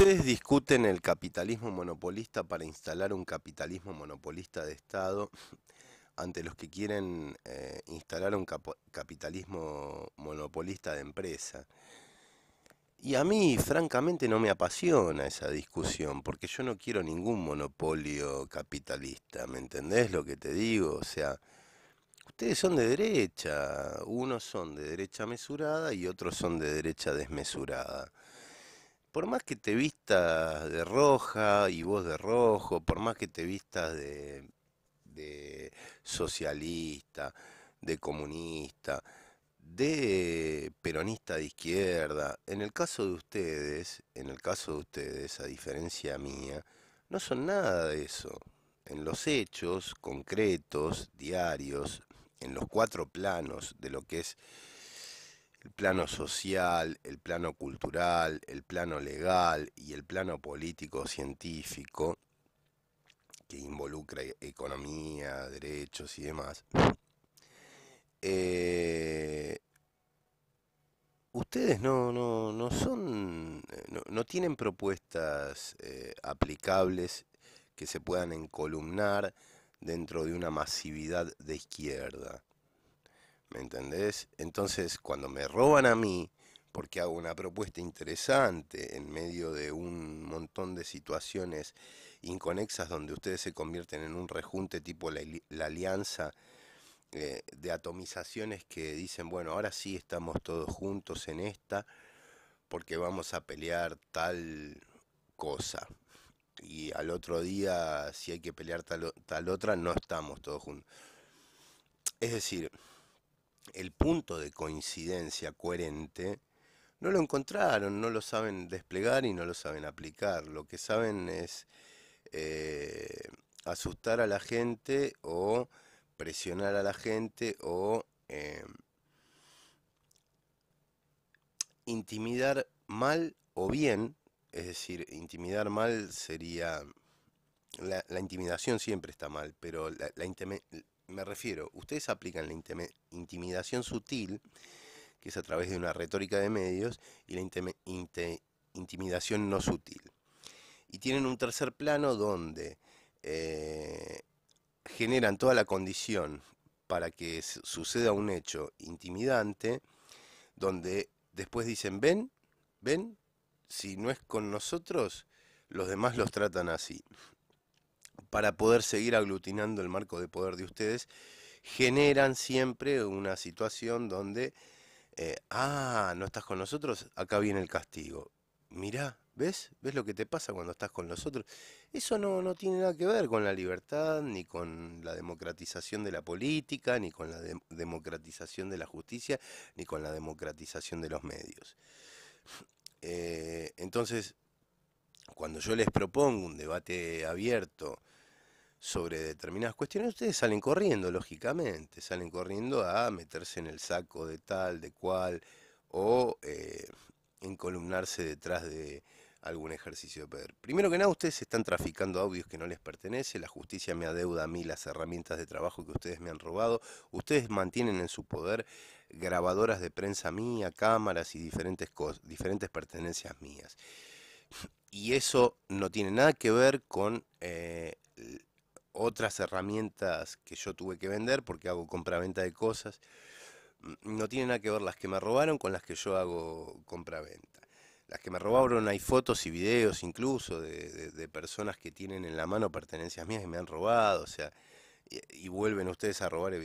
Ustedes discuten el capitalismo monopolista para instalar un capitalismo monopolista de Estado ante los que quieren eh, instalar un capitalismo monopolista de empresa. Y a mí, francamente, no me apasiona esa discusión, porque yo no quiero ningún monopolio capitalista, ¿me entendés lo que te digo? O sea, ustedes son de derecha, unos son de derecha mesurada y otros son de derecha desmesurada por más que te vistas de roja y vos de rojo, por más que te vistas de, socialista, de comunista, de peronista de izquierda, en el caso de ustedes, en el caso de ustedes, a diferencia mía, no son nada de eso. En los hechos concretos, diarios, en los cuatro planos de lo que es el plano social, el plano cultural, el plano legal y el plano político-científico, que involucra e, economía, derechos y demás, eh, ustedes no, son, eh, no, tienen propuestas eh, aplicables que se puedan encolumnar dentro de una masividad de izquierda. ¿me entendés? Entonces, cuando me roban a mí, porque hago una propuesta interesante en medio de un montón de situaciones inconexas donde ustedes se convierten en un rejunte tipo la, alianza eh, de atomizaciones que dicen, bueno, ahora sí estamos todos juntos en esta porque vamos a pelear tal cosa. Y al otro día, si hay que pelear tal, tal otra, no estamos todos juntos. Es decir, el punto de coincidencia coherente, no lo encontraron, no lo saben desplegar y no lo saben aplicar. Lo que saben es eh, asustar a la gente o presionar a la gente o eh, intimidar mal o bien, es decir, intimidar mal sería... La, intimidación siempre está mal, pero la, la, me refiero, ustedes aplican la intimidación sutil, que es a través de una retórica de medios, y la intimidación no sutil. Y tienen un tercer plano donde eh, generan toda la condición para que suceda un hecho intimidante, donde después dicen, ven, ven, si no es con nosotros, los demás los tratan así para poder seguir aglutinando el marco de poder de ustedes, generan siempre una situación donde, eh, ah, no estás con nosotros, acá viene el castigo. Mirá, ¿ves? ¿Ves lo que te pasa cuando estás con nosotros? Eso no, no tiene nada que ver con la libertad, ni con la democratización de la política, ni con la democratización de la justicia, ni con la democratización de los medios. Eh, entonces, cuando yo les propongo un debate abierto, sobre determinadas cuestiones, ustedes salen corriendo, lógicamente, salen corriendo a meterse en el saco de tal, de cual, o eh, encolumnarse detrás de algún ejercicio de poder. Primero que nada, ustedes están traficando audios que no les pertenece, la justicia me adeuda a mí las herramientas de trabajo que ustedes me han robado, ustedes mantienen en su poder grabadoras de prensa mía, cámaras y diferentes, diferentes pertenencias mías. Y eso no tiene nada que ver con eh, otras herramientas que yo tuve que vender porque hago compraventa de cosas. Mm, no tienen nada que ver las que me robaron con las que yo hago compraventa. Las que me robaron hay fotos y videos incluso de, personas que tienen en la mano pertenencias mías y me han robado, o sea, y, y vuelven ustedes a robar